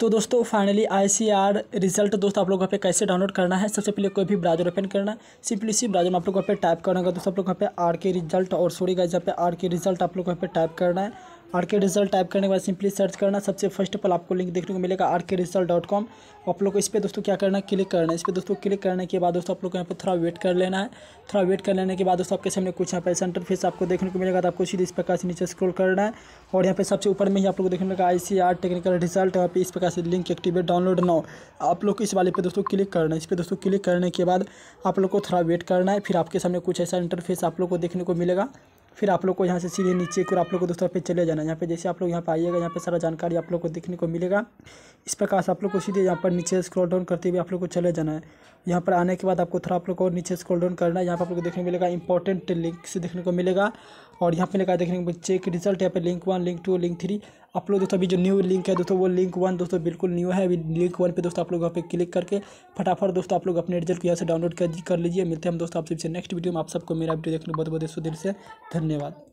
तो दोस्तों finally I C R result दोस्तों आप लोग यहाँ पे कैसे डाउनलोड करना है सबसे पहले कोई भी ब्राउजर ओपन करना है सिंपली इसी ब्राउजर में आप लोग यहाँ पे टाइप करना होगा दोस्तों आप लोग यहाँ पे आर के रिजल्ट और सोरी गाइज यहाँ पे आर के रिजल्ट आप लोग यहाँ पे टाइप करना है आर के रिजल्ट टाइप करने के बाद सिंपली सर्च करना सबसे फर्स्ट ऑफ आपको लिंक देखने को मिलेगा आर के रिजल्ट डॉट कॉम आप लोग को इस पर दोस्तों क्या करना है क्लिक करना है इस पर दोस्तों क्लिक करने के बाद दोस्तों आप लोग को यहाँ पर थोड़ा वेट कर लेना है थोड़ा वेट कर लेने के बाद दोस्तों आपके सामने कुछ यहाँ पर सेंटर फेस आपको देखने को मिलेगा तो आपको सीधे इस प्रकार से नीचे स्क्रोल करना है और यहाँ पे सबसे ऊपर में ही आप लोग देखने का I C R technical result यहाँ पे इस प्रकार से लिंक एक्टिवेट डाउनलोड नाउ आप लोग को इस वाले पे दोस्तों क्लिक करना है इस पर दोस्तों क्लिक करने के बाद आप लोग को थोड़ा वेट करना है फिर आपके सामने कुछ ऐसा इंटरफेस आप लोग को देखने को मिलेगा फिर आप लोग को यहाँ से सीधे नीचे और आप लोग को दूसरा पेज चले जाना है यहाँ पे जैसे आप लोग यहाँ पे आइएगा यहाँ पे सारा जानकारी आप लोग को देखने को मिलेगा इस प्रकार से आप लोग को सीधे यहाँ पर नीचे स्क्रॉल डाउन करते हुए आप लोग को चले जाना है यहाँ पर आने के बाद आपको थोड़ा आप लोग को नीचे स्क्रॉल डाउन करना है यहाँ पर आप लोग को देखने को मिलेगा इंपॉर्टेंट लिंक से देखने को मिलेगा और यहाँ पर मिलेगा देखने को चेक रिजल्ट यहाँ पर link one link two link three आप लोग दोस्तों अभी जो न्यू लिंक है दोस्तों वो लिंक वन दोस्तों बिल्कुल न्यू है अभी लिंक वन पे दोस्तों आप लोग वहाँ पे क्लिक करके फटाफट दोस्तों आप लोग अपने रिजल्ट को यहाँ से डाउनलोड कर लीजिए मिलते हैं हम दोस्तों आपसे नेक्स्ट वीडियो में आप सबको मेरा वीडियो देखने बहुत बहुत दिल से धन्यवाद